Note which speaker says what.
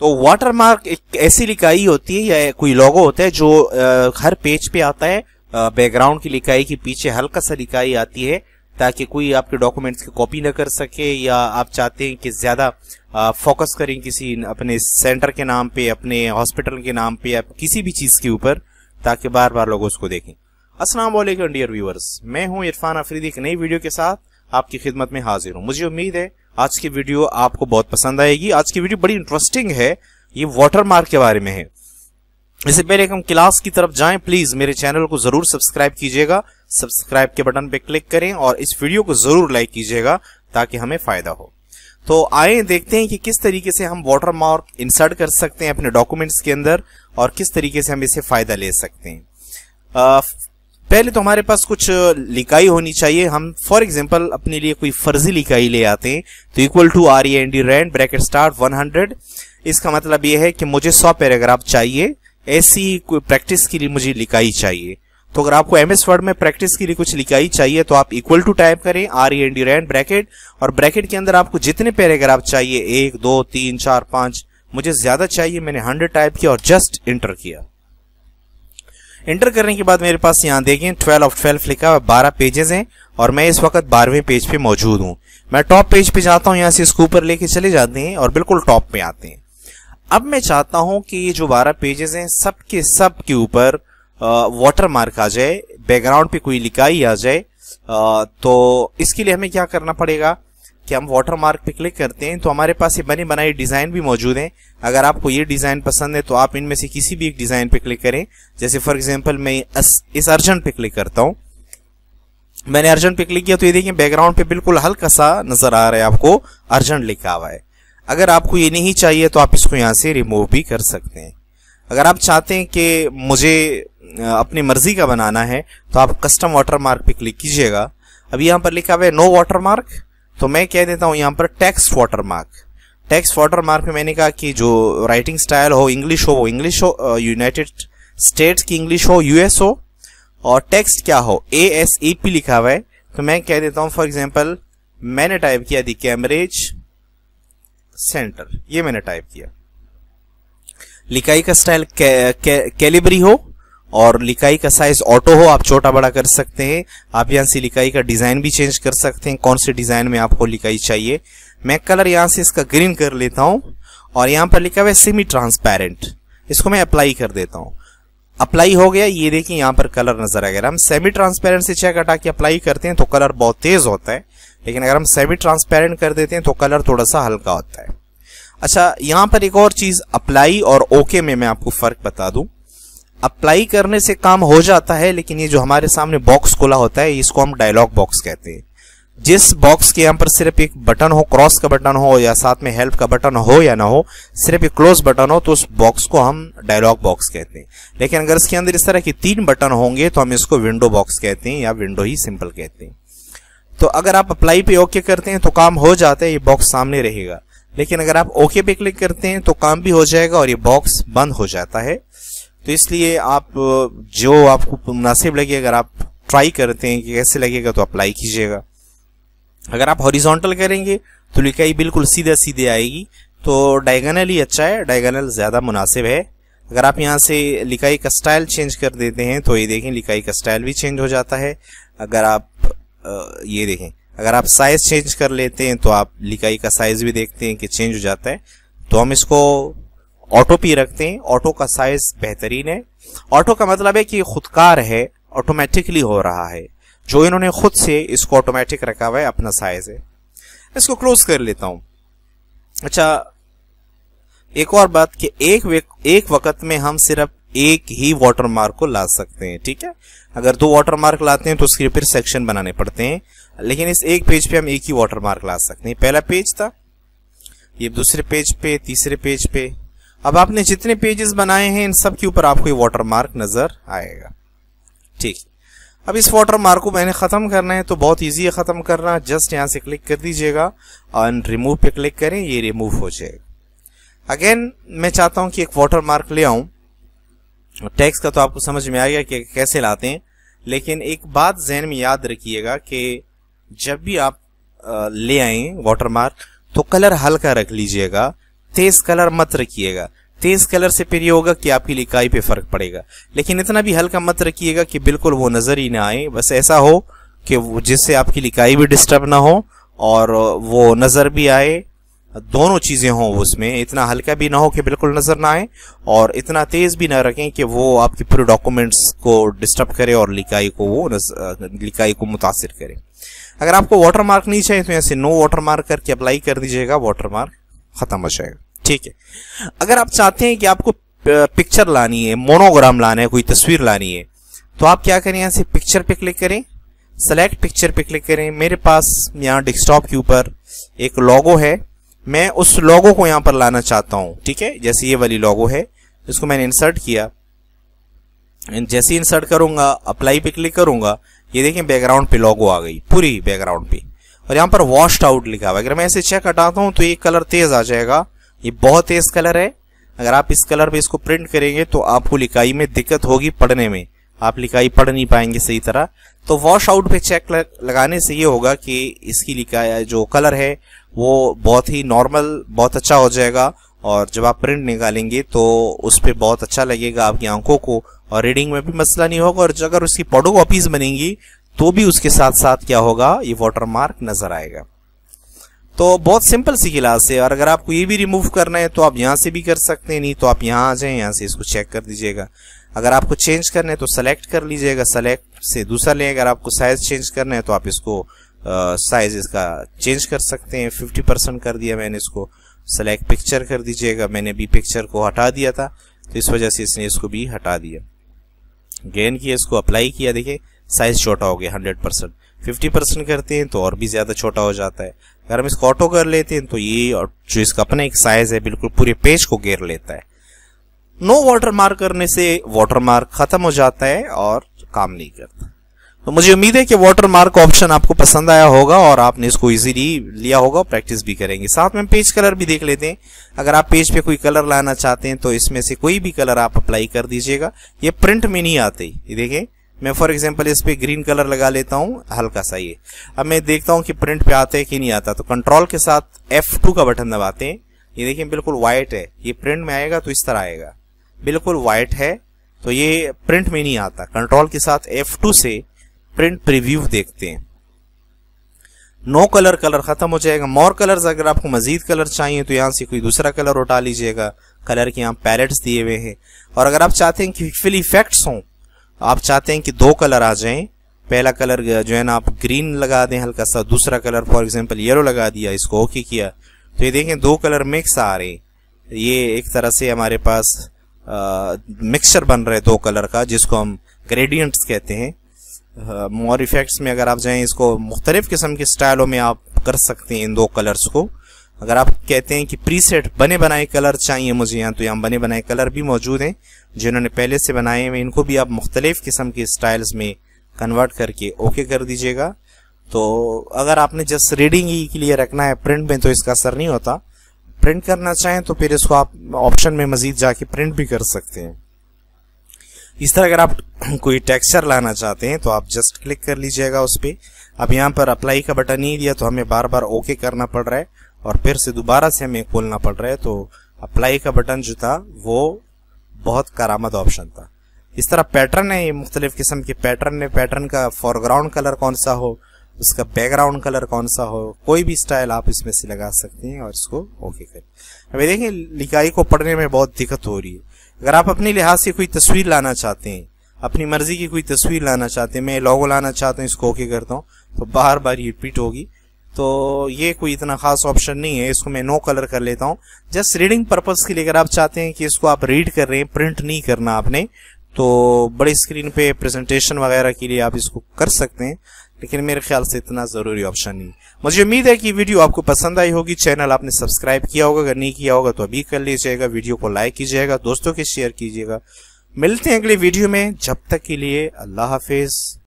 Speaker 1: तो वाटरमार्क एक ऐसी लिकाई होती है या कोई लोगो होता है जो हर पेज पे आता है बैकग्राउंड की लिकाई के पीछे हल्का सा लिकाई आती है ताकि कोई आपके डॉक्यूमेंट्स की कॉपी ना कर सके या आप चाहते हैं कि ज़्यादा फोकस करें किसी अपने सेंटर के नाम पे अपने हॉस्पिटल के नाम पे या किसी भी चीज़ के ऊपर ताकि बार बार लोग उसको देखें असलम डियर व्यूवर्स मैं हूं इरफान अफरीदी एक नई वीडियो के साथ आपकी खिदमत में हाजिर हूं मुझे उम्मीद है आज की वीडियो आपको बहुत पसंद आएगी आज की वीडियो बड़ी इंटरेस्टिंग है ये वाटर मार्क के बारे में है इससे पहले हम क्लास की तरफ जाएं प्लीज मेरे चैनल को जरूर सब्सक्राइब कीजिएगा सब्सक्राइब के बटन पे क्लिक करें और इस वीडियो को जरूर लाइक कीजिएगा ताकि हमें फायदा हो तो आए देखते हैं कि किस तरीके से हम वाटर मार्क इंसर्ट कर सकते हैं अपने डॉक्यूमेंट्स के अंदर और किस तरीके से हम इसे फायदा ले सकते हैं पहले तो हमारे पास कुछ लिकाई होनी चाहिए हम फॉर एग्जाम्पल अपने लिए कोई फर्जी लिकाई ले आते हैं तो equal to R N D rand bracket start 100 इसका मतलब यह है कि मुझे 100 पैराग्राफ चाहिए ऐसी कोई प्रैक्टिस के लिए मुझे लिकाई चाहिए तो अगर आपको एमएस वर्ड में प्रैक्टिस के लिए कुछ लिखाई चाहिए तो आप इक्वल टू टाइप करें R E N D rand bracket और ब्रैकेट के अंदर आपको जितने पैराग्राफ चाहिए एक दो तीन चार पांच मुझे ज्यादा चाहिए मैंने हंड्रेड टाइप किया और जस्ट इंटर किया इंटर करने के बाद मेरे पास यहाँ देखिए ट्वेल्व ऑफ ट्वेल्व लिखा हुआ बारह पेजेस हैं और मैं इस वक्त बारहवें पेज पे मौजूद हूँ मैं टॉप पेज पे जाता हूँ यहाँ से इसको ऊपर लेके चले जाते हैं और बिल्कुल टॉप पे आते हैं अब मैं चाहता हूँ कि ये जो बारह पेजेस हैं सब के सब के ऊपर वाटर मार्क आ जाए बैकग्राउंड पे कोई लिखाई आ जाए आ, तो इसके लिए हमें क्या करना पड़ेगा कि हम वाटर मार्क पे क्लिक करते हैं तो हमारे पास ये बने बनाए डिज़ाइन भी मौजूद हैं अगर आपको ये डिज़ाइन पसंद है तो आप इनमें से किसी भी एक डिज़ाइन पे क्लिक करें जैसे फॉर एग्जांपल मैं इस अर्जन पे क्लिक करता हूँ मैंने अर्जन पे क्लिक किया तो ये देखिए बैकग्राउंड पे बिल्कुल हल्का सा नजर आ रहा है आपको अर्जन लिखा हुआ है अगर आपको ये नहीं चाहिए तो आप इसको यहाँ से रिमूव भी कर सकते हैं अगर आप चाहते हैं कि मुझे अपनी मर्जी का बनाना है तो आप कस्टम वाटर मार्क पे क्लिक कीजिएगा अब यहाँ पर लिखा हुआ है नो वाटर मार्क तो मैं कह देता हूं यहां पर text watermark text watermark में मैंने कहा कि जो राइटिंग स्टाइल हो इंग्लिश हो वो इंग्लिश हो यूनाइटेड स्टेट्स की इंग्लिश हो यूएस हो और टेक्स्ट क्या हो ए एस ई पी लिखा हुआ है तो मैं कह देता हूं फॉर एग्जाम्पल मैंने टाइप किया दी कैम्ब्रिज सेंटर ये मैंने टाइप किया लिखाई का स्टाइल कैलिबरी के, के, हो और लिकाई का साइज ऑटो हो आप छोटा बड़ा कर सकते हैं आप यहाँ से लिकाई का डिजाइन भी चेंज कर सकते हैं कौन से डिजाइन में आपको लिकाई चाहिए मैं कलर यहाँ से इसका ग्रीन कर लेता हूँ और यहाँ पर लिखा हुआ है सेमी ट्रांसपेरेंट इसको मैं अप्लाई कर देता हूँ अप्लाई हो गया ये देखिए यहाँ पर कलर नजर आएगा हम सेमी ट्रांसपेरेंट से चेक हटा के अप्लाई करते हैं तो कलर बहुत तेज होता है लेकिन अगर हम सेमी ट्रांसपेरेंट कर देते हैं तो कलर थोड़ा सा हल्का होता है अच्छा यहाँ पर एक और चीज अप्लाई और ओके में मैं आपको फर्क बता दूं अप्लाई करने से काम हो जाता है लेकिन ये जो हमारे सामने बॉक्स खुला होता है इसको हम डायलॉग बॉक्स कहते हैं जिस बॉक्स के यहाँ पर सिर्फ एक बटन हो क्रॉस का बटन हो या साथ में हेल्प का बटन हो या ना हो सिर्फ एक क्लोज बटन हो तो उस बॉक्स को हम डायलॉग बॉक्स कहते हैं लेकिन अगर इसके अंदर इस तरह के तीन बटन होंगे तो हम इसको विंडो बॉक्स कहते हैं या विंडो ही सिंपल कहते हैं तो अगर आप अप्लाई पे ओके करते हैं तो काम हो जाता है ये बॉक्स सामने रहेगा लेकिन अगर आप ओके पे क्लिक करते हैं तो काम भी हो जाएगा और ये बॉक्स बंद हो जाता है तो इसलिए आप जो आपको मुनासिब लगे अगर आप ट्राई करते हैं कि कैसे लगेगा तो अप्लाई कीजिएगा अगर आप हॉरिजॉन्टल करेंगे तो लिखाई बिल्कुल सीधा सीधे आएगी तो डायगनल ही अच्छा है डायगनल ज़्यादा मुनासिब है अगर आप यहाँ से लिखाई का स्टाइल चेंज कर देते हैं तो ये देखें लिखाई का स्टाइल भी चेंज हो जाता है अगर आप ये देखें अगर आप साइज़ चेंज कर लेते हैं तो आप लिखाई का साइज़ भी देखते हैं कि चेंज हो जाता है तो हम इसको ऑटो पी रखते हैं ऑटो का साइज बेहतरीन है ऑटो का मतलब है कि खुदकार है ऑटोमेटिकली हो रहा है जो इन्होंने खुद से इसको ऑटोमेटिक रखा हुआ है अपना साइज है इसको क्लोज कर लेता हूं अच्छा एक और बात कि एक एक वक्त में हम सिर्फ एक ही वाटर मार्क को ला सकते हैं ठीक है अगर दो वाटर मार्क लाते हैं तो उसके फिर सेक्शन बनाने पड़ते हैं लेकिन इस एक पेज पे हम एक ही वाटर मार्क ला सकते हैं पहला पेज था ये दूसरे पेज पे तीसरे पेज पे अब आपने जितने पेजेस बनाए हैं इन सब के ऊपर आपको ये वाटर मार्क नज़र आएगा ठीक अब इस वाटर मार्क को मैंने ख़त्म करना है तो बहुत ईजी है ख़त्म करना जस्ट यहां से क्लिक कर दीजिएगा और रिमूव पे क्लिक करें ये रिमूव हो जाएगा अगेन मैं चाहता हूं कि एक वाटर मार्क ले आऊं टेक्स का तो आपको समझ में आ गया कि कैसे लाते हैं लेकिन एक बात जहन में याद रखिएगा कि जब भी आप ले आए वाटर मार्क तो कलर हल्का रख लीजिएगा तेज कलर मत रखिएगा तेज कलर से फिर ये होगा कि आपकी लिकाई पे फर्क पड़ेगा लेकिन इतना भी हल्का मत रखिएगा कि बिल्कुल वो नजर ही ना आए बस ऐसा हो कि जिससे आपकी लिकाई भी डिस्टर्ब ना हो और वो नजर भी आए दोनों चीजें हों उसमें इतना हल्का भी ना हो कि बिल्कुल नजर ना आए और इतना तेज भी ना रखें कि वो आपके पूरे डॉक्यूमेंट्स को डिस्टर्ब करे और लिकाई को वो लिकाई को मुतासर करे अगर आपको वाटर मार्क नहीं चाहिए तो ऐसे नो वाटर मार्क करके अप्लाई कर दीजिएगा वाटर मार्क खत्म हो जाएगा ठीक है अगर आप चाहते हैं कि आपको पिक्चर लानी है मोनोग्राम लाना है कोई तस्वीर लानी है तो आप क्या करें यहाँ से पिक्चर पे क्लिक करें सेलेक्ट पिक्चर पे क्लिक करें मेरे पास यहाँ डेस्कटॉप के ऊपर एक लोगो है मैं उस लोगो को यहाँ पर लाना चाहता हूँ ठीक है जैसे ये वाली लोगो है इसको मैंने इंसर्ट किया जैसे इंसर्ट करूंगा अप्लाई पे क्लिक करूंगा ये देखें बैकग्राउंड पे लोगो आ गई पूरी बैकग्राउंड पे और यहाँ पर वॉश्ड आउट लिखा हुआ अगर मैं इसे चेक हटाता हूँ तो ये कलर तेज आ जाएगा ये बहुत तेज कलर है अगर आप इस कलर पे इसको प्रिंट करेंगे तो आपको लिखाई में दिक्कत होगी पढ़ने में आप लिखाई पढ़ नहीं पाएंगे सही तरह तो वॉश आउट पे चेक लगाने से ये होगा कि इसकी लिखाई जो कलर है वो बहुत ही नॉर्मल बहुत अच्छा हो जाएगा और जब आप प्रिंट निकालेंगे तो उस पर बहुत अच्छा लगेगा आपकी आंखों को और रीडिंग में भी मसला नहीं होगा और अगर उसकी पॉडो कॉपीज बनेंगी तो भी उसके साथ साथ क्या होगा ये वाटर मार्क नजर आएगा तो बहुत सिंपल सी क्लास है और अगर आपको ये भी रिमूव करना है तो आप यहाँ से भी कर सकते हैं नहीं तो आप यहाँ आ जाएं यहाँ से इसको चेक कर दीजिएगा अगर आपको चेंज करना है तो सेलेक्ट कर लीजिएगा सेलेक्ट से दूसरा लें अगर आपको साइज चेंज करना है तो आप इसको साइज इसका चेंज कर सकते हैं फिफ्टी परसेंट कर दिया मैंने इसको सेलेक्ट पिक्चर कर दीजिएगा मैंने भी पिक्चर को हटा दिया था तो इस वजह से इसने इसको भी हटा दिया गेन किया इसको अप्लाई किया देखिए साइज छोटा हो गया हंड्रेड परसेंट फिफ्टी परसेंट करते हैं तो और भी ज़्यादा छोटा हो जाता है अगर हम इसको ऑटो कर लेते हैं तो ये और जो इसका अपना एक साइज है बिल्कुल पूरे पेज को घेर लेता है नो वाटर मार्क करने से वाटर मार्क खत्म हो जाता है और काम नहीं करता तो मुझे उम्मीद है कि वाटर मार्क ऑप्शन आपको पसंद आया होगा और आपने इसको इजीली लिया होगा प्रैक्टिस भी करेंगे साथ में पेज कलर भी देख लेते हैं अगर आप पेज पे कोई कलर लाना चाहते हैं तो इसमें से कोई भी कलर आप अप्लाई कर दीजिएगा ये प्रिंट में नहीं आते ये देखें मैं फॉर एग्जांपल इस पर ग्रीन कलर लगा लेता हूँ हल्का सा ये अब मैं देखता हूँ कि प्रिंट पे आता है कि नहीं आता तो कंट्रोल के साथ F2 का बटन दबाते हैं ये देखिए बिल्कुल वाइट है ये प्रिंट में आएगा तो इस तरह आएगा बिल्कुल वाइट है तो ये प्रिंट में नहीं आता कंट्रोल के साथ F2 से प्रिंट प्रिव्यू देखते हैं नो कलर कलर ख़त्म हो जाएगा मोर कलर अगर आपको मजीद कलर चाहिए तो यहाँ से कोई दूसरा कलर उठा लीजिएगा कलर के यहाँ पैलेट्स दिए हुए हैं और अगर आप चाहते हैं कि फिल इफेक्ट्स हों आप चाहते हैं कि दो कलर आ जाएं पहला कलर जो है ना आप ग्रीन लगा दें हल्का सा दूसरा कलर फॉर एग्जांपल येलो लगा दिया इसको ओके किया तो ये देखें दो कलर मिक्स आ रहे हैं ये एक तरह से हमारे पास मिक्सचर बन रहा है दो कलर का जिसको हम ग्रेडियंट्स कहते हैं मोर इफेक्ट्स में अगर आप जाएं इसको मुख्तलिफ़ किस्म के स्टाइलों में आप कर सकते हैं इन दो कलर्स को अगर आप कहते हैं कि प्रीसेट बने बनाए कलर चाहिए मुझे यहाँ तो यहाँ बने बनाए कलर भी मौजूद हैं जिन्होंने पहले से बनाए हुए इनको भी आप मुख्तलिफ़ किस्म के स्टाइल्स में कन्वर्ट करके ओके कर दीजिएगा तो अगर आपने जस्ट रीडिंग ही के लिए रखना है प्रिंट में तो इसका असर नहीं होता प्रिंट करना चाहें तो फिर इसको आप ऑप्शन में मजीद जाके प्रिंट भी कर सकते हैं इस तरह अगर आप कोई टेक्सचर लाना चाहते हैं तो आप जस्ट क्लिक कर लीजिएगा उस पर अब यहाँ पर अप्लाई का बटन नहीं दिया तो हमें बार बार ओके करना पड़ रहा है और फिर से दोबारा से हमें खोलना पड़ रहा है तो अप्लाई का बटन जो था वो बहुत करामद ऑप्शन था इस तरह पैटर्न है ये मुख्तलिफ किस्म के पैटर्न है पैटर्न का फोरग्राउंड कलर कौन सा हो उसका बैकग्राउंड कलर कौन सा हो कोई भी स्टाइल आप इसमें से लगा सकते हैं और इसको ओके करें अभी देखें लिखाई को पढ़ने में बहुत दिक्कत हो रही है अगर आप अपने लिहाज से कोई तस्वीर लाना चाहते हैं अपनी मर्जी की कोई तस्वीर लाना चाहते हैं मैं लोगो लाना चाहता हूँ इसको ओके करता हूँ तो बार बार ये रिपीट होगी तो ये कोई इतना खास ऑप्शन नहीं है इसको मैं नो कलर कर लेता हूँ जस्ट रीडिंग पर्पज के लिए अगर आप चाहते हैं कि इसको आप रीड कर रहे हैं प्रिंट नहीं करना आपने तो बड़ी स्क्रीन पे प्रेजेंटेशन वगैरह के लिए आप इसको कर सकते हैं लेकिन मेरे ख्याल से इतना ज़रूरी ऑप्शन नहीं मुझे उम्मीद है कि वीडियो आपको पसंद आई होगी चैनल आपने सब्सक्राइब किया होगा अगर नहीं किया होगा तो अभी कर लीजिएगा वीडियो को लाइक कीजिएगा दोस्तों के शेयर कीजिएगा मिलते हैं अगले वीडियो में जब तक के लिए अल्लाह हाफिज़